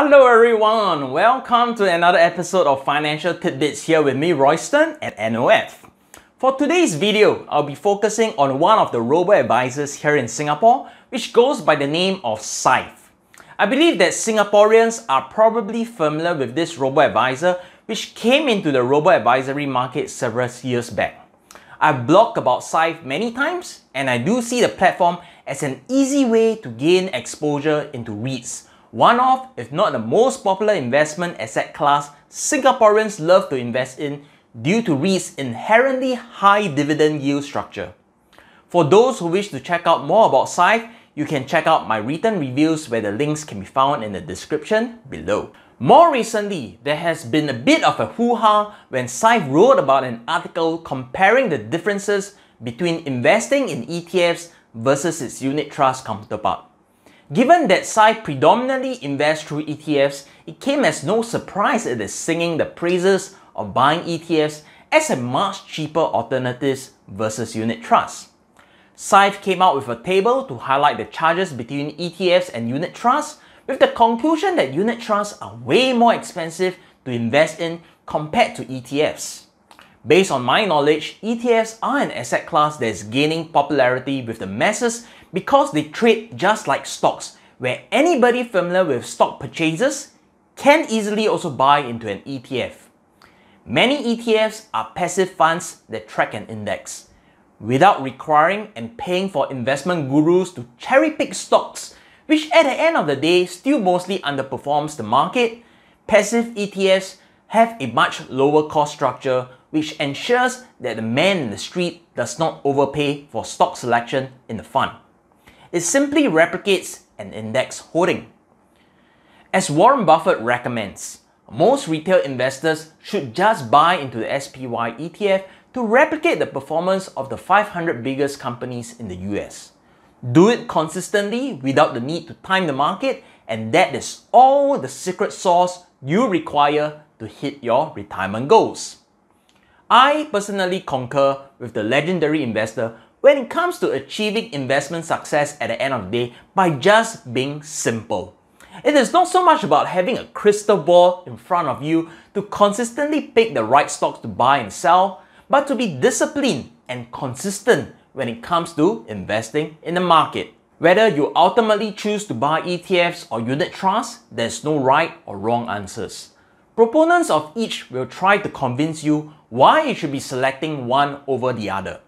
Hello everyone, welcome to another episode of Financial Tidbits here with me Royston at NOF. For today's video, I'll be focusing on one of the robo-advisors here in Singapore which goes by the name of Scythe. I believe that Singaporeans are probably familiar with this robo-advisor which came into the robo-advisory market several years back. I've blogged about Scythe many times and I do see the platform as an easy way to gain exposure into REITs one of, if not the most popular investment asset class Singaporeans love to invest in due to REIT's inherently high dividend yield structure. For those who wish to check out more about SIFE, you can check out my written reviews where the links can be found in the description below. More recently, there has been a bit of a hoo-ha when SIFE wrote about an article comparing the differences between investing in ETFs versus its unit trust counterpart. Given that Psy predominantly invests through ETFs, it came as no surprise it is singing the praises of buying ETFs as a much cheaper alternative versus unit trusts. Saif came out with a table to highlight the charges between ETFs and unit trusts, with the conclusion that unit trusts are way more expensive to invest in compared to ETFs. Based on my knowledge, ETFs are an asset class that is gaining popularity with the masses because they trade just like stocks, where anybody familiar with stock purchases can easily also buy into an ETF. Many ETFs are passive funds that track an index. Without requiring and paying for investment gurus to cherry pick stocks, which at the end of the day still mostly underperforms the market, passive ETFs have a much lower cost structure which ensures that the man in the street does not overpay for stock selection in the fund it simply replicates an index holding. As Warren Buffett recommends, most retail investors should just buy into the SPY ETF to replicate the performance of the 500 biggest companies in the US. Do it consistently without the need to time the market, and that is all the secret sauce you require to hit your retirement goals. I personally concur with the legendary investor when it comes to achieving investment success at the end of the day by just being simple. It is not so much about having a crystal ball in front of you to consistently pick the right stocks to buy and sell, but to be disciplined and consistent when it comes to investing in the market. Whether you ultimately choose to buy ETFs or unit trusts, there's no right or wrong answers. Proponents of each will try to convince you why you should be selecting one over the other.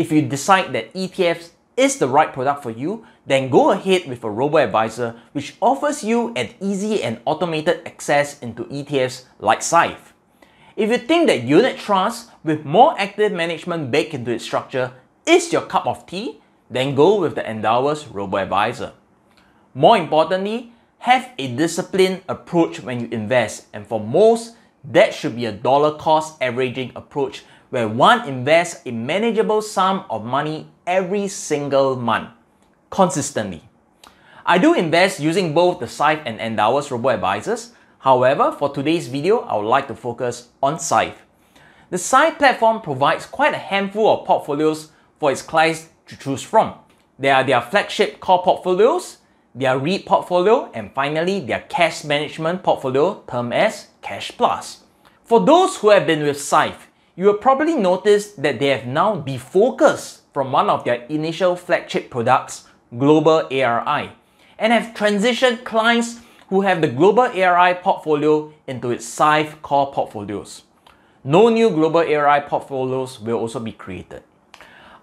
If you decide that ETFs is the right product for you, then go ahead with a robo-advisor which offers you an easy and automated access into ETFs like Scythe. If you think that unit trust with more active management baked into its structure is your cup of tea, then go with the Endowus robo-advisor. More importantly, have a disciplined approach when you invest and for most, that should be a dollar cost averaging approach where one invests a manageable sum of money every single month, consistently. I do invest using both the Scythe and Endowus robo-advisors. However, for today's video, I would like to focus on Scythe. The Scythe platform provides quite a handful of portfolios for its clients to choose from. There are their flagship core portfolios, their REIT portfolio, and finally their cash management portfolio termed as Cash Plus. For those who have been with Scythe, you will probably notice that they have now defocused from one of their initial flagship products, Global ARI, and have transitioned clients who have the Global ARI portfolio into its Scythe core portfolios. No new Global ARI portfolios will also be created.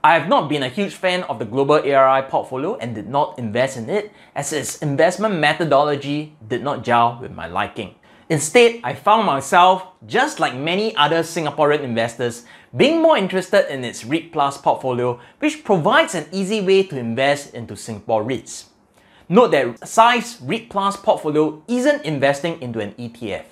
I have not been a huge fan of the Global ARI portfolio and did not invest in it as its investment methodology did not gel with my liking. Instead, I found myself, just like many other Singaporean investors, being more interested in its REIT Plus portfolio, which provides an easy way to invest into Singapore REITs. Note that size REIT Plus portfolio isn't investing into an ETF.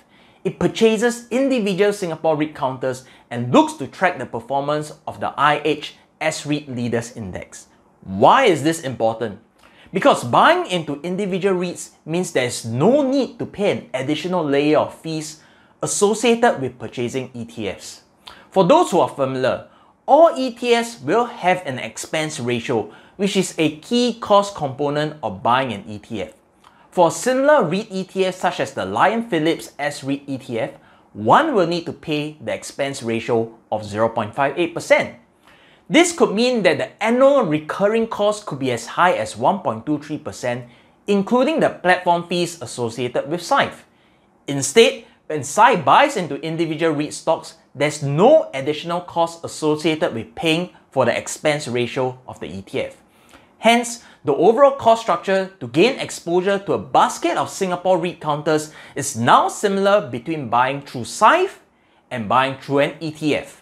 It purchases individual Singapore REIT counters and looks to track the performance of the IH S-REIT Leaders Index. Why is this important? Because buying into individual REITs means there is no need to pay an additional layer of fees associated with purchasing ETFs. For those who are familiar, all ETFs will have an expense ratio, which is a key cost component of buying an ETF. For similar REIT ETFs such as the Lion Phillips S-REIT ETF, one will need to pay the expense ratio of 0.58%. This could mean that the annual recurring cost could be as high as 1.23%, including the platform fees associated with Scythe. Instead, when Scythe buys into individual REIT stocks, there's no additional cost associated with paying for the expense ratio of the ETF. Hence, the overall cost structure to gain exposure to a basket of Singapore REIT counters is now similar between buying through SIFE and buying through an ETF.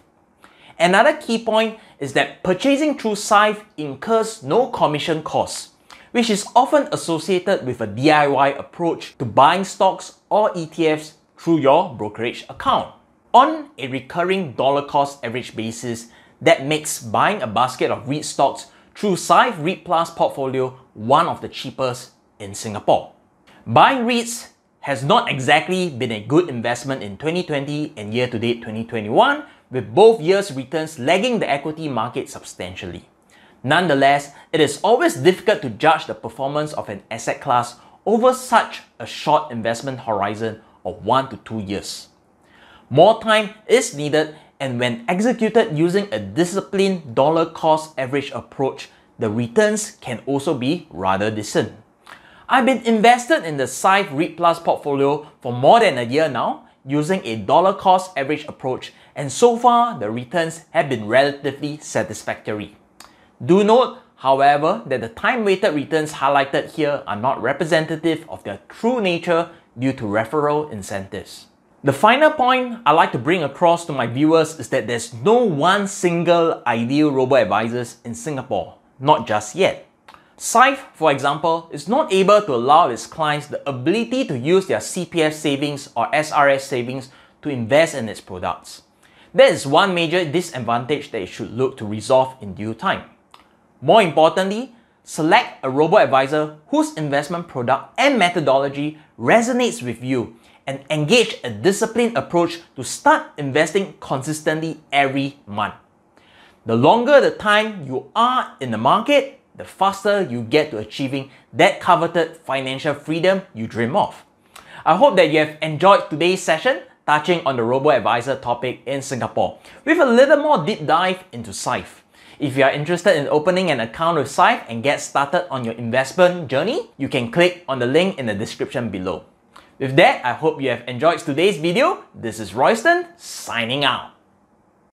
Another key point is that purchasing through Scythe incurs no commission costs, which is often associated with a DIY approach to buying stocks or ETFs through your brokerage account. On a recurring dollar cost average basis, that makes buying a basket of REIT stocks through Scythe REIT Plus portfolio one of the cheapest in Singapore. Buying REITs has not exactly been a good investment in 2020 and year to date 2021 with both years' returns lagging the equity market substantially. Nonetheless, it is always difficult to judge the performance of an asset class over such a short investment horizon of 1 to 2 years. More time is needed and when executed using a disciplined dollar cost average approach, the returns can also be rather decent. I've been invested in the Scythe REIT Plus portfolio for more than a year now using a dollar cost average approach and so far the returns have been relatively satisfactory. Do note, however, that the time-weighted returns highlighted here are not representative of their true nature due to referral incentives. The final point I like to bring across to my viewers is that there's no one single ideal robo-advisors in Singapore, not just yet. Scythe, for example, is not able to allow its clients the ability to use their CPF savings or SRS savings to invest in its products. That is one major disadvantage that you should look to resolve in due time. More importantly, select a robo-advisor whose investment product and methodology resonates with you and engage a disciplined approach to start investing consistently every month. The longer the time you are in the market, the faster you get to achieving that coveted financial freedom you dream of. I hope that you have enjoyed today's session touching on the robo-advisor topic in Singapore, with a little more deep dive into Scythe. If you are interested in opening an account with Scythe and get started on your investment journey, you can click on the link in the description below. With that, I hope you have enjoyed today's video. This is Royston, signing out.